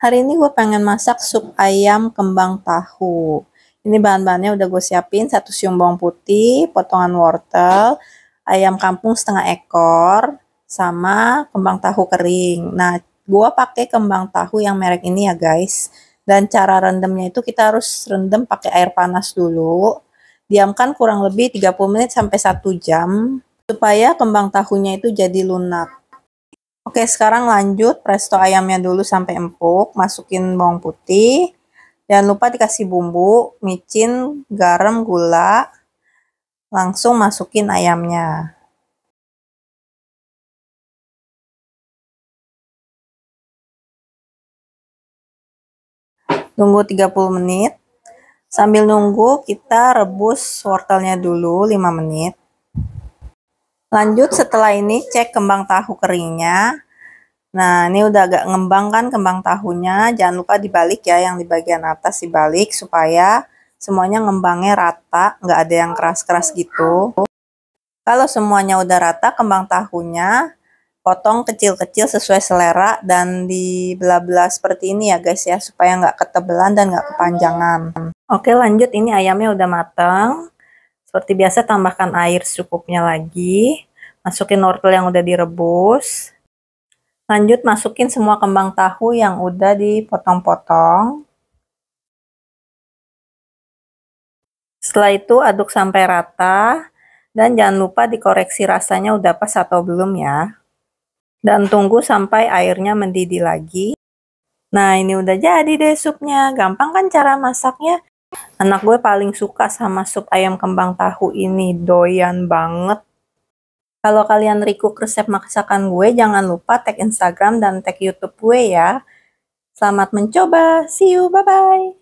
Hari ini gue pengen masak sup ayam kembang tahu. Ini bahan-bahannya udah gue siapin, satu siung bawang putih, potongan wortel, ayam kampung setengah ekor, sama kembang tahu kering. Nah, gue pakai kembang tahu yang merek ini ya guys. Dan cara rendemnya itu kita harus rendem pakai air panas dulu. Diamkan kurang lebih 30 menit sampai 1 jam supaya kembang tahunya itu jadi lunak. Oke, sekarang lanjut presto ayamnya dulu sampai empuk. Masukin bawang putih. dan lupa dikasih bumbu, micin, garam, gula. Langsung masukin ayamnya. Tunggu 30 menit. Sambil nunggu, kita rebus wortelnya dulu 5 menit. Lanjut setelah ini cek kembang tahu keringnya. Nah, ini udah agak ngembang kan kembang tahunya. Jangan lupa dibalik ya, yang di bagian atas dibalik supaya semuanya ngembangnya rata, nggak ada yang keras-keras gitu. Kalau semuanya udah rata kembang tahunya, potong kecil-kecil sesuai selera dan dibelah-belah seperti ini ya guys ya, supaya nggak ketebelan dan nggak kepanjangan. Oke lanjut, ini ayamnya udah matang. Seperti biasa tambahkan air secukupnya lagi. Masukin wortel yang udah direbus. Lanjut masukin semua kembang tahu yang udah dipotong-potong. Setelah itu aduk sampai rata dan jangan lupa dikoreksi rasanya udah pas atau belum ya. Dan tunggu sampai airnya mendidih lagi. Nah ini udah jadi deh supnya, gampang kan cara masaknya? Anak gue paling suka sama sup ayam kembang tahu ini, doyan banget. Kalau kalian request resep masakan gue, jangan lupa tag Instagram dan tag YouTube gue ya. Selamat mencoba, see you, bye-bye.